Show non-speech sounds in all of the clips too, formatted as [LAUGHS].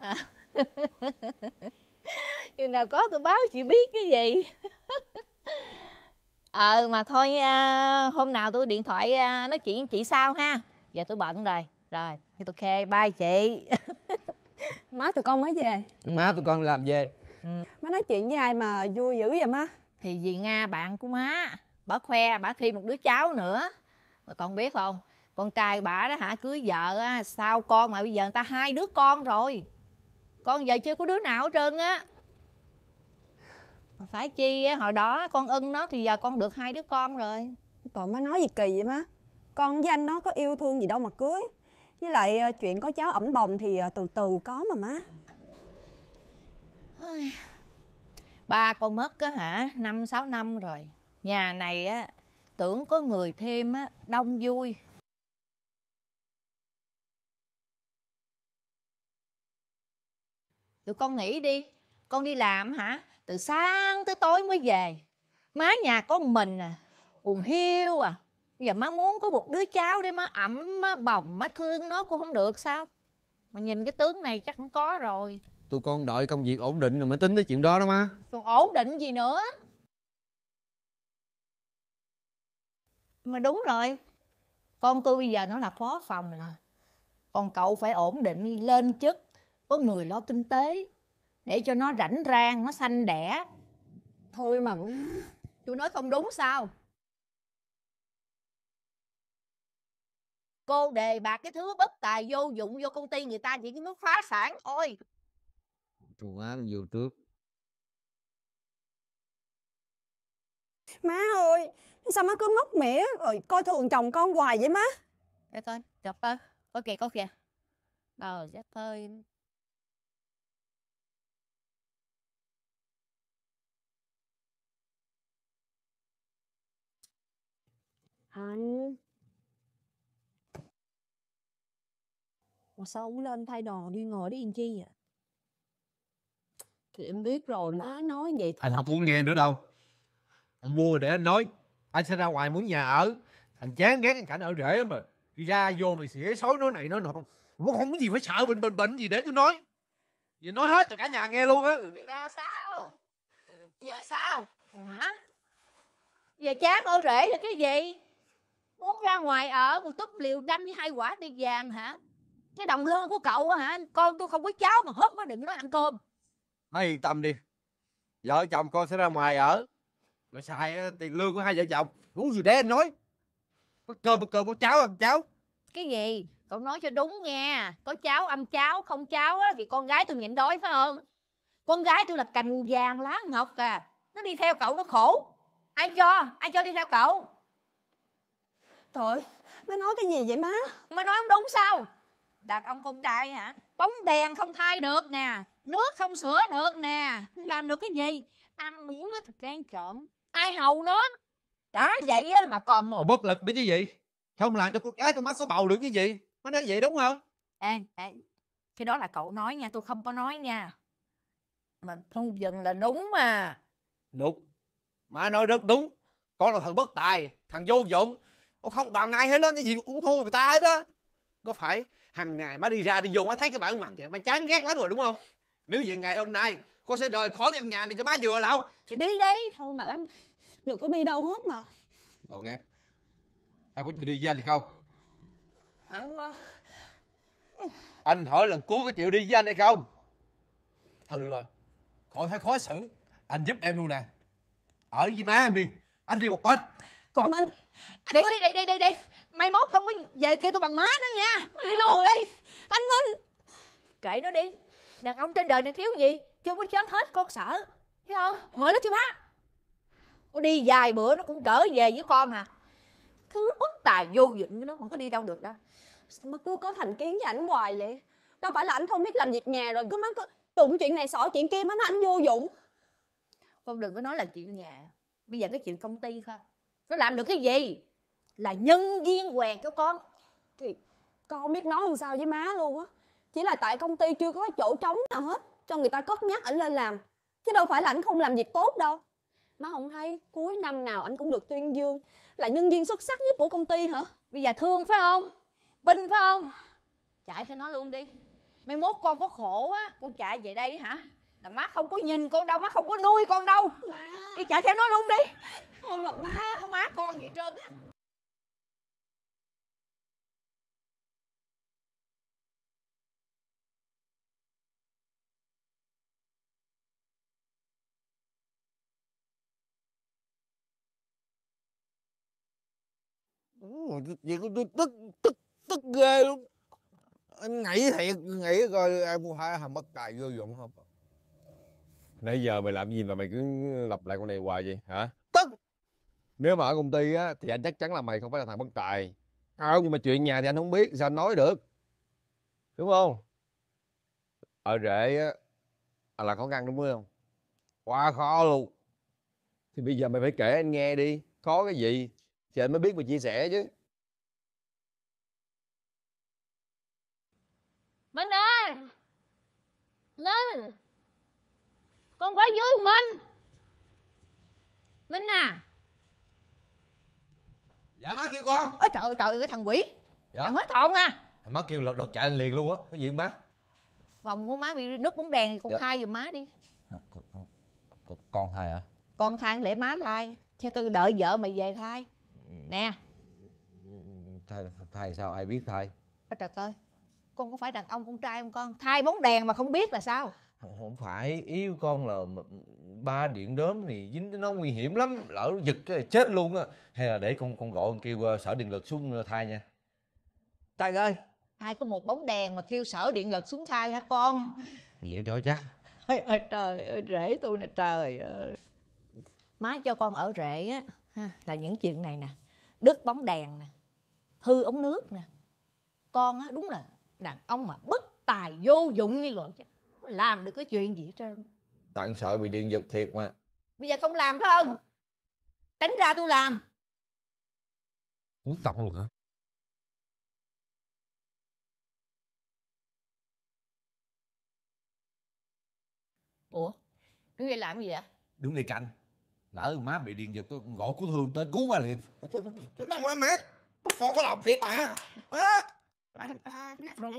khi à. [LAUGHS] nào có tôi báo chị biết cái gì [LAUGHS] ờ à, mà thôi à, hôm nào tôi điện thoại à, nói chuyện chị sao ha giờ tôi bận rồi rồi thì tôi okay, bye chị [LAUGHS] má tụi con mới về má tụi con làm về ừ. má nói chuyện với ai mà vui dữ vậy má thì vì nga bạn của má bà khoe bà thêm một đứa cháu nữa mà con biết không con trai bà đó hả cưới vợ á sao con mà bây giờ người ta hai đứa con rồi con giờ chưa có đứa nào hết trơn á phải chi hồi đó con ưng nó thì giờ con được hai đứa con rồi còn má nói gì kỳ vậy má con với anh nó có yêu thương gì đâu mà cưới với lại ờ, chuyện có cháu ẩm bồng thì ờ, từ từ có mà má ba con mất á hả năm sáu năm rồi nhà này á tưởng có người thêm á đông vui tụi con nghỉ đi con đi làm hả từ sáng tới tối mới về má nhà con mình à buồn hiu à giờ má muốn có một đứa cháu để má ẩm má bồng má thương nó cũng không được sao mà nhìn cái tướng này chắc không có rồi tụi con đợi công việc ổn định rồi mới tính tới chuyện đó đó má còn ổn định gì nữa mà đúng rồi con tôi bây giờ nó là phó phòng rồi còn cậu phải ổn định lên chức có người lo kinh tế để cho nó rảnh rang nó xanh đẻ thôi mà chú nói không đúng sao cô đề bạc cái thứ bất tài vô dụng vô công ty người ta chỉ muốn phá sản thôi Tôi quá vô trước Má ơi Sao má cứ ngốc mỉa Rồi coi thường chồng con hoài vậy má Để coi Chọc ơi Coi kìa coi kìa Trời đất ơi Anh Mà sao không lên thay đồ đi ngồi đi làm chi vậy? Thì em biết rồi má nói vậy thôi. Anh không muốn nghe nữa đâu Anh mua để anh nói Anh sẽ ra ngoài muốn nhà ở Anh chán ghét cái cảnh ở rễ mà Đi ra vô mày xỉa xối nói này nói nọ Không không có gì phải sợ bệnh bệnh bệnh gì để tôi nói Vậy nói hết cho cả nhà nghe luôn á Ra sao Giờ sao Hả Giờ chán ở rễ là cái gì muốn ra ngoài ở một túp liều đâm với hai quả tiền vàng hả cái đồng lương của cậu hả con tôi không có cháu mà hớt nó đừng nói ăn cơm nói yên tâm đi vợ chồng con sẽ ra ngoài ở rồi xài ờ, tiền lương của hai vợ chồng muốn gì để anh nói có cơm có cơm có cháu ăn cháu? cái gì cậu nói cho đúng nghe. có cháu âm cháu không cháu á vì con gái tôi nhịn đói phải không con gái tôi là cành vàng lá ngọc à nó đi theo cậu nó khổ ai cho ai cho đi theo cậu Trời má nói cái gì vậy má Má nói không đúng sao Đàn ông không trai hả Bóng đèn không thay được nè Nước không sửa được nè Làm được cái gì Ăn miếng nó thật trang trộm Ai hầu nó Đã vậy mà còn mà bất lực biết chứ gì Không làm cho cô gái con má số bầu được như vậy Má nói vậy đúng không Ê, ê Cái đó là cậu nói nha Tôi không có nói nha Mà thu dừng là đúng mà Đúng Má nói rất đúng Con là thằng bất tài Thằng vô dụng Ô, không đàn ai hết đó cái gì cũng thua người ta hết đó có phải hàng ngày má đi ra đi vô má thấy cái bạn mặt vậy má chán ghét lắm rồi đúng không nếu vậy ngày hôm nay cô sẽ rời khỏi căn nhà này cho má vừa lão thì đi đi thôi mà em được có đi đâu hết mà Đồ nghe Anh có chịu đi với anh thì không Anh ờ. Anh hỏi lần cuối có chịu đi với anh hay không Thôi được rồi Khỏi phải khó xử Anh giúp em luôn nè Ở với má em đi Anh đi một mình còn anh để đi đây đây đây đây mai mốt không có về kêu tôi bằng má nó nha đi lùi đi anh minh kệ nó đi đàn ông trên đời này thiếu gì chưa có chết hết con sợ thấy không ngồi đó chưa má nó đi vài bữa nó cũng cỡ về với con à thứ bất tài vô dụng nó không có đi đâu được đó mà cứ có thành kiến với ảnh hoài vậy đâu phải là ảnh không biết làm việc nhà rồi cứ mắng cứ đụng chuyện này xỏ chuyện kia mà ảnh vô dụng không đừng có nói là chuyện nhà bây giờ cái chuyện công ty thôi nó làm được cái gì là nhân viên quèn cho con thì con không biết nói làm sao với má luôn á chỉ là tại công ty chưa có chỗ trống nào hết cho người ta cất nhắc ảnh lên làm chứ đâu phải là ảnh không làm việc tốt đâu má không thấy cuối năm nào ảnh cũng được tuyên dương là nhân viên xuất sắc nhất của công ty hả bây giờ thương phải không binh phải không chạy cho nói luôn đi mai mốt con có khổ á con chạy về đây hả là má không có nhìn con đâu má không có nuôi con đâu đi chạy theo nó luôn đi Thôi mà ba không má con gì trơn á chị tôi tức tức tức ghê luôn anh nghĩ thiệt nghĩ coi em mua hai hầm mất tài vô dụng không nãy giờ mày làm gì mà mày cứ lặp lại con này hoài vậy hả tức nếu mà ở công ty á thì anh chắc chắn là mày không phải là thằng bất tài không nhưng mà chuyện nhà thì anh không biết sao anh nói được đúng không ở rễ á là khó khăn đúng không quá khó luôn thì bây giờ mày phải kể anh nghe đi khó cái gì thì anh mới biết mà chia sẻ chứ Minh ơi Lên Con quá của Minh Minh à dạ má kêu con ôi trời ơi trời ơi cái thằng quỷ dạ thằng hết hồn à má kêu lật đật chạy anh liền luôn á cái gì má phòng của má bị nước bóng đèn thì con dạ. thai giùm má đi ờ, con, con thai hả à? con thai để má thai theo tôi đợi vợ mày về thai nè thai, thai sao ai biết thai ôi trời ơi con có phải đàn ông con trai không con thai bóng đèn mà không biết là sao không phải ý con là ba điện đốm thì dính nó nguy hiểm lắm lỡ giật cái chết luôn á hay là để con con gọi con kêu ờ, sở điện lực xuống ờ, thay nha trời ơi ai có một bóng đèn mà kêu sở điện lực xuống thay hả con vậy đó chắc ơi, ơi trời ơi rễ tôi nè trời ơi má cho con ở rễ á là những chuyện này nè đứt bóng đèn nè hư ống nước nè con á đúng là đàn ông mà bất tài vô dụng như vậy chứ làm được cái chuyện gì hết trơn tại sợ bị điện dục thiệt mà bây giờ không làm phải không tránh ra tôi làm uống tọng luôn hả ủa đứng đây làm cái gì vậy đứng đây canh lỡ má bị điện giật tôi gõ cứu thương tới cứu qua liền Chết đâu quá Mệt. phó có làm việc à má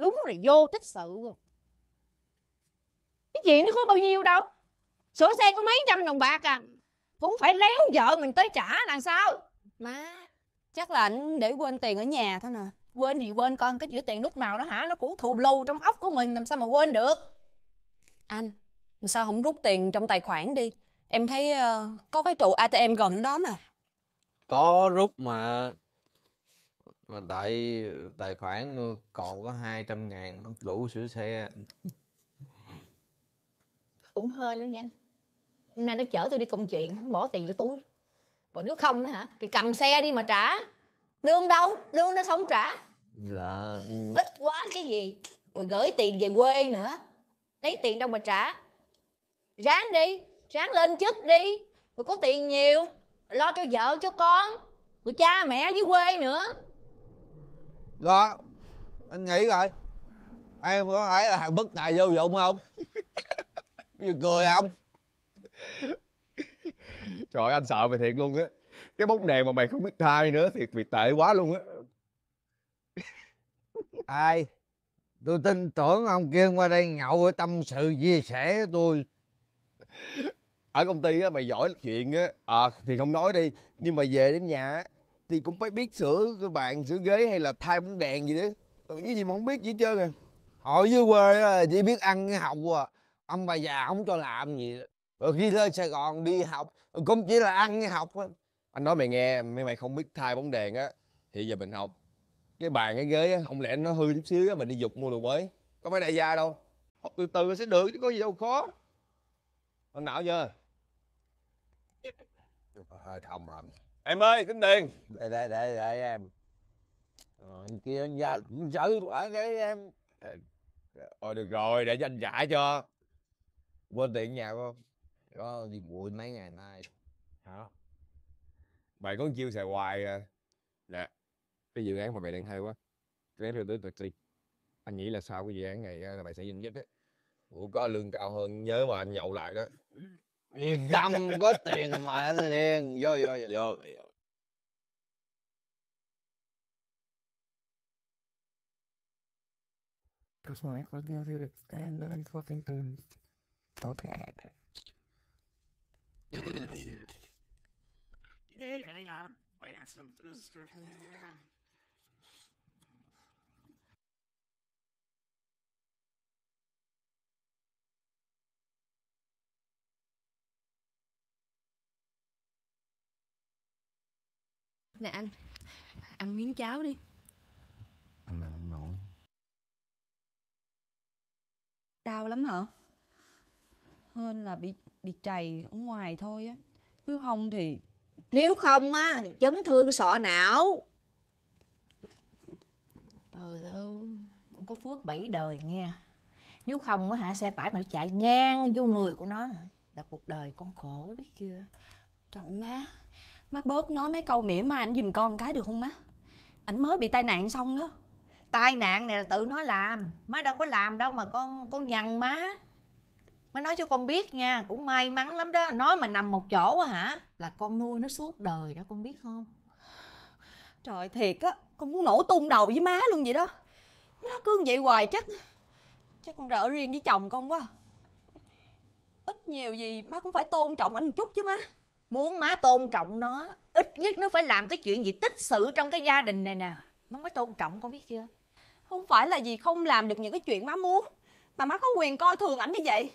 đúng rồi vô tích sự luôn. cái chuyện nó có bao nhiêu đâu sửa xe có mấy trăm đồng bạc à cũng phải léo vợ mình tới trả làm sao má chắc là anh để quên tiền ở nhà thôi nè quên thì quên con cái chữ tiền lúc nào đó hả nó cũng thù lù trong ốc của mình làm sao mà quên được anh sao không rút tiền trong tài khoản đi em thấy uh, có cái trụ atm gần đó mà có rút mà mà tại tài khoản còn có 200 ngàn nó đủ sửa xe cũng hơi nữa nha hôm nay nó chở tôi đi công chuyện bỏ tiền vô túi còn nước không đó hả thì cầm xe đi mà trả lương đâu lương nó sống trả là dạ. ít quá cái gì rồi gửi tiền về quê nữa lấy tiền đâu mà trả ráng đi ráng lên chức đi rồi có tiền nhiều lo cho vợ cho con của cha mẹ dưới quê nữa đó anh nghĩ rồi em có phải là thằng bất tài vô dụng không vừa cười không trời anh sợ mày thiệt luôn á cái bút này mà mày không biết thay nữa thì bị tệ quá luôn á ai tôi tin tưởng ông kia qua đây nhậu với tâm sự chia sẻ với tôi ở công ty á mày giỏi chuyện á à, thì không nói đi nhưng mà về đến nhà thì cũng phải biết sửa cái bàn sửa ghế hay là thay bóng đèn gì đấy cái gì mà không biết gì hết trơn à họ dưới quê chỉ biết ăn học à ông bà già không cho làm gì rồi khi lên sài gòn đi học cũng chỉ là ăn học thôi anh nói mày nghe mấy mày không biết thay bóng đèn á thì giờ mình học cái bàn cái ghế á không lẽ nó hư chút xíu á mình đi dục mua đồ mới có phải đại gia đâu học từ từ sẽ được chứ có gì đâu khó anh não chưa à, không rồi em ơi tính tiền để để để, để em rồi kia nhà cũng giữ quả đấy em Ôi được rồi, để cho anh trả cho Quên tiền nhà không? Có đi bụi mấy ngày nay Hả? Mày có chiêu xài hoài à Nè Cái dự án mà mày đang hay quá cái đưa tới tuyệt đi Anh nghĩ là sau cái dự án này là mày sẽ dính nhất á? Ủa có lương cao hơn nhớ mà anh nhậu lại đó dăm có tiền mà anh liền vô vô vô vô Because when I was going to do it, and then I Nè anh Ăn miếng cháo đi Ăn nào không nổi Đau lắm hả? Hơn là bị bị chảy ở ngoài thôi á nếu không thì Nếu không á chấn thương sọ não Trời ơi có phước bảy đời nghe Nếu không á hả xe tải mà chạy ngang vô người của nó Là cuộc đời con khổ biết chưa Trời má Má bớt nói mấy câu mỉa mai anh giùm con cái được không má Anh mới bị tai nạn xong đó Tai nạn này là tự nó làm Má đâu có làm đâu mà con con nhằn má Má nói cho con biết nha Cũng may mắn lắm đó Nói mà nằm một chỗ hả Là con nuôi nó suốt đời đó con biết không Trời thiệt á Con muốn nổ tung đầu với má luôn vậy đó Nó cứ vậy hoài chắc Chắc con rỡ riêng với chồng con quá Ít nhiều gì má cũng phải tôn trọng anh một chút chứ má muốn má tôn trọng nó ít nhất nó phải làm cái chuyện gì tích sự trong cái gia đình này nè nó mới tôn trọng con biết chưa không phải là gì không làm được những cái chuyện má muốn mà má có quyền coi thường ảnh như vậy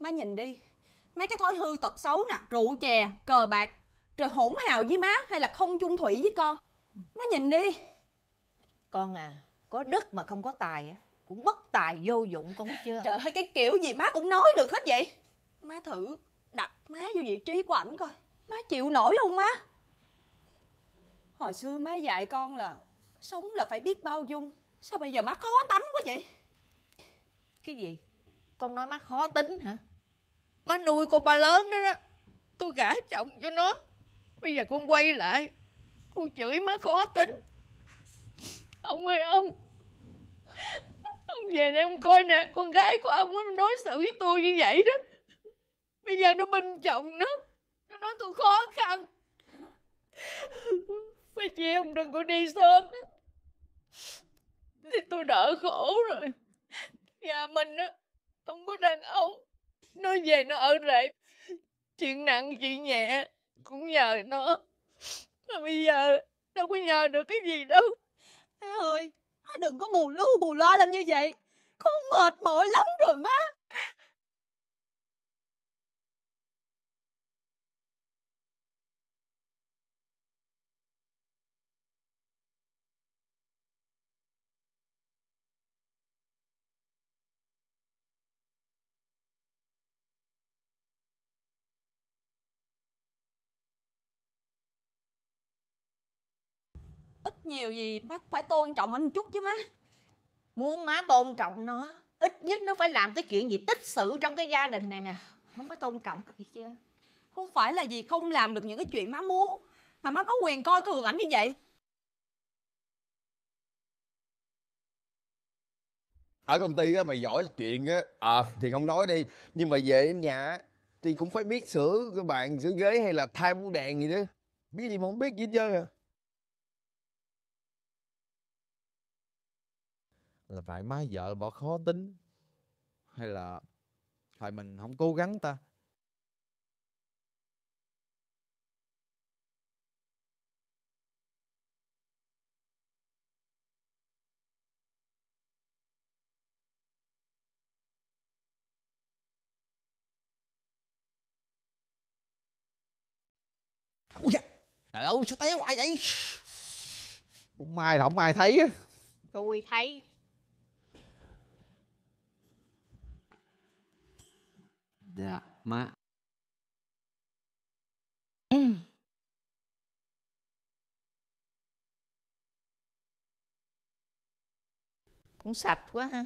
má nhìn đi mấy cái thói hư tật xấu nè rượu chè cờ bạc rồi hỗn hào với má hay là không chung thủy với con má nhìn đi con à có đức mà không có tài á cũng bất tài vô dụng con biết chưa trời ơi cái kiểu gì má cũng nói được hết vậy má thử đặt má vô vị trí của ảnh coi má chịu nổi không má hồi xưa má dạy con là sống là phải biết bao dung sao bây giờ má khó tánh quá vậy cái gì con nói má khó tính hả má nuôi con ba lớn đó đó tôi gả chồng cho nó bây giờ con quay lại con chửi má khó tính ông ơi ông ông về đây ông coi nè con gái của ông nó đối xử với tôi như vậy đó bây giờ nó binh chồng nó nó nói tôi khó khăn phải chị ông đừng có đi sớm thì tôi đỡ khổ rồi nhà mình á không có đàn ông nó về nó ở lại chuyện nặng chuyện nhẹ cũng nhờ nó mà bây giờ đâu có nhờ được cái gì đâu má ơi má đừng có mù lu mù lo làm như vậy con mệt mỏi lắm rồi má ít nhiều gì má phải tôn trọng anh chút chứ má muốn má tôn trọng nó ít nhất nó phải làm cái chuyện gì tích sự trong cái gia đình này nè không có tôn trọng gì chứ không phải là gì không làm được những cái chuyện má muốn mà má có quyền coi cái hình ảnh như vậy ở công ty á, mày giỏi chuyện á à, thì không nói đi nhưng mà về đến nhà thì cũng phải biết sửa cái bàn sửa ghế hay là thay bóng đèn gì đó biết gì mà không biết gì hết trơn à là phải má vợ bỏ khó tính hay là phải mình không cố gắng ta Ui da, sao té hoài vậy? Cũng may không ai thấy. Tôi thấy. dạ ừ. cũng sạch quá ha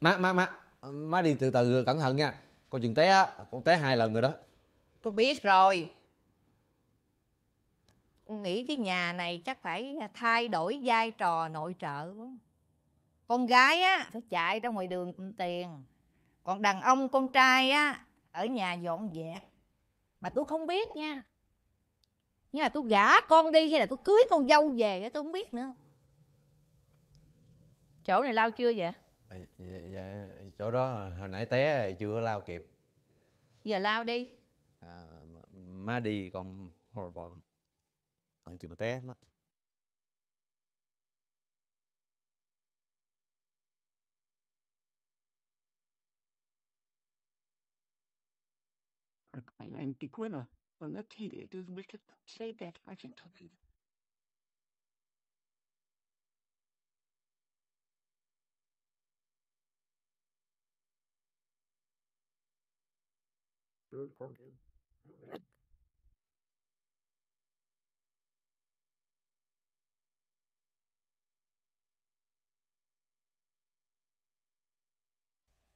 má má má má đi từ từ cẩn thận nha con chừng té á con té hai lần rồi đó con biết rồi con nghĩ cái nhà này chắc phải thay đổi vai trò nội trợ quá con gái á phải chạy ra ngoài đường cầm tiền còn đàn ông con trai á ở nhà dọn dẹp mà tôi không biết nha như là tôi gả con đi hay là tôi cưới con dâu về tôi không biết nữa chỗ này lao chưa vậy à, dạ, chỗ đó hồi nãy té chưa lao kịp giờ lao đi à, má đi con horrible anh chịu té mất I am the winner. On that hill, it is wicked to say that I can tell you.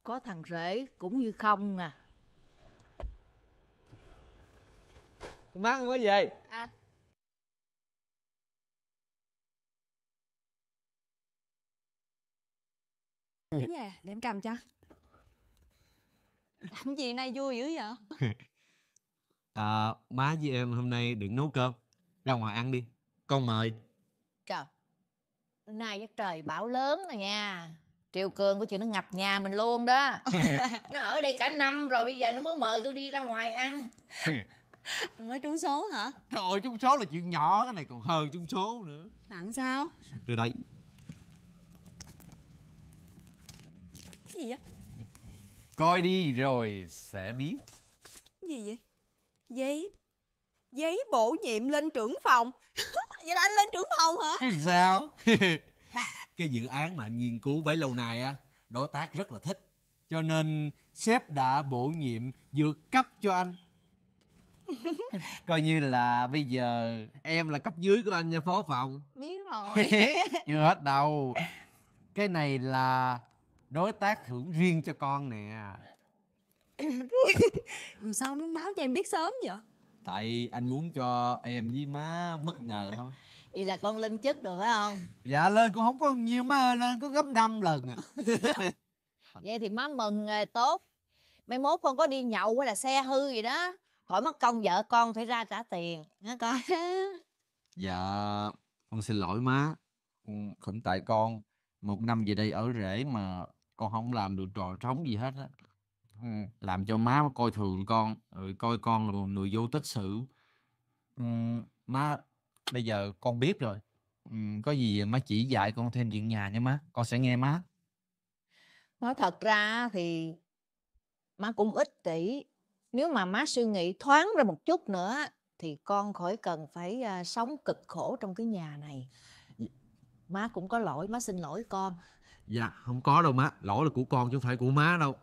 Có thằng rể cũng như không à. má không có về à. Đúng dạ. yeah, để em cầm cho Làm gì nay vui dữ vậy [LAUGHS] à, Má với em hôm nay đừng nấu cơm Ra ngoài ăn đi Con mời Trời Nay chắc trời bão lớn rồi nha Triều Cường của chị nó ngập nhà mình luôn đó [LAUGHS] Nó ở đây cả năm rồi bây giờ nó mới mời tôi đi ra ngoài ăn [LAUGHS] [LAUGHS] mới trúng số hả trời ơi trúng số là chuyện nhỏ cái này còn hơn trúng số nữa tặng sao từ đây cái gì vậy coi đi rồi sẽ biết cái gì vậy giấy giấy bổ nhiệm lên trưởng phòng [LAUGHS] vậy là anh lên trưởng phòng hả Thế làm sao [LAUGHS] cái dự án mà anh nghiên cứu bấy lâu nay á đối tác rất là thích cho nên sếp đã bổ nhiệm vượt cấp cho anh [LAUGHS] coi như là bây giờ em là cấp dưới của anh nha phó phòng biết rồi [LAUGHS] chưa hết đâu cái này là đối tác thưởng riêng cho con nè sao muốn báo cho em biết sớm vậy tại anh muốn cho em với má bất ngờ thôi vậy là con lên chức được phải không dạ lên cũng không có nhiều má ơi lên có gấp 5 lần à [LAUGHS] vậy thì má mừng tốt mai mốt con có đi nhậu hay là xe hư gì đó khỏi mất công vợ con phải ra trả tiền nghe con dạ con xin lỗi má cũng tại con một năm về đây ở rể mà con không làm được trò trống gì hết á ừ. làm cho má coi thường con rồi coi con là một người vô tích sự ừ, má bây giờ con biết rồi ừ, có gì má chỉ dạy con thêm chuyện nhà nha má con sẽ nghe má nói thật ra thì má cũng ích kỷ nếu mà má suy nghĩ thoáng ra một chút nữa thì con khỏi cần phải à, sống cực khổ trong cái nhà này má cũng có lỗi má xin lỗi con dạ không có đâu má lỗi là của con chứ không phải của má đâu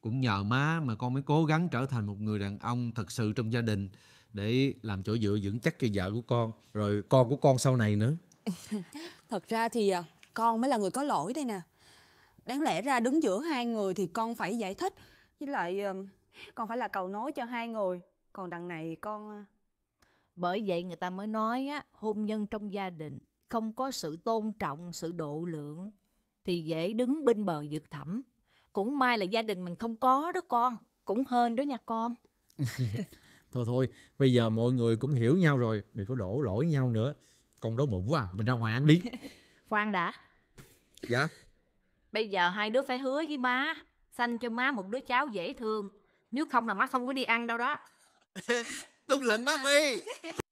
cũng nhờ má mà con mới cố gắng trở thành một người đàn ông thật sự trong gia đình để làm chỗ dựa vững chắc cho vợ của con rồi con của con sau này nữa [LAUGHS] thật ra thì à, con mới là người có lỗi đây nè đáng lẽ ra đứng giữa hai người thì con phải giải thích với lại con phải là cầu nối cho hai người còn đằng này con à, bởi vậy người ta mới nói á hôn nhân trong gia đình không có sự tôn trọng sự độ lượng thì dễ đứng bên bờ vực thẳm cũng may là gia đình mình không có đó con cũng hên đó nha con [LAUGHS] thôi thôi bây giờ mọi người cũng hiểu nhau rồi đừng có đổ lỗi nhau nữa con đói bụng quá mình ra ngoài ăn đi [LAUGHS] khoan đã dạ bây giờ hai đứa phải hứa với má sanh cho má một đứa cháu dễ thương nếu không là má không có đi ăn đâu đó [LAUGHS] tui lệnh má mi [LAUGHS]